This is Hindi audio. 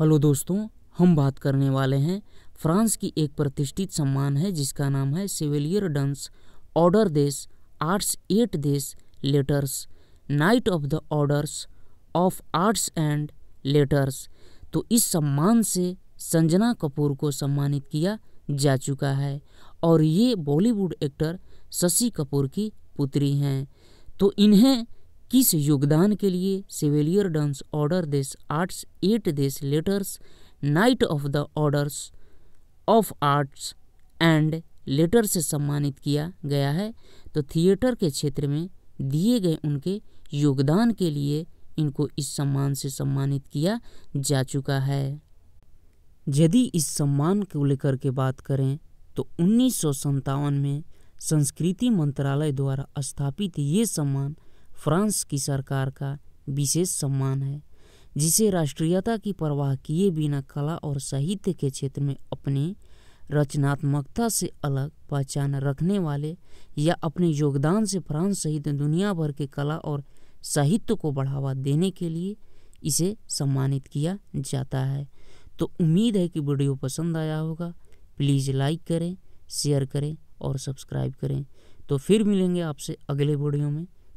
हेलो दोस्तों हम बात करने वाले हैं फ्रांस की एक प्रतिष्ठित सम्मान है जिसका नाम है सिविलियर डंस ऑर्डर देश आर्ट्स एट देश लेटर्स knight of the orders of arts and letters तो इस सम्मान से संजना कपूर को सम्मानित किया जा चुका है और ये बॉलीवुड एक्टर शशि कपूर की पुत्री हैं तो इन्हें किस योगदान के लिए सिविलियर डंस ऑर्डर दिस आर्ट्स एट दिस लेटर्स knight of the orders of arts and letter से सम्मानित किया गया है तो थिएटर के क्षेत्र में दिए गए उनके योगदान के लिए इनको इस सम्मान से सम्मानित किया जा चुका है यदि इस सम्मान को लेकर के बात करें तो उन्नीस में संस्कृति मंत्रालय द्वारा स्थापित ये सम्मान फ्रांस की सरकार का विशेष सम्मान है जिसे राष्ट्रीयता की परवाह किए बिना कला और साहित्य के क्षेत्र में अपनी रचनात्मकता से अलग पहचान रखने वाले या अपने योगदान से फ्रांस सहित दुनिया भर के कला और साहित्य को बढ़ावा देने के लिए इसे सम्मानित किया जाता है तो उम्मीद है कि वीडियो पसंद आया होगा प्लीज़ लाइक करें शेयर करें और सब्सक्राइब करें तो फिर मिलेंगे आपसे अगले वीडियो में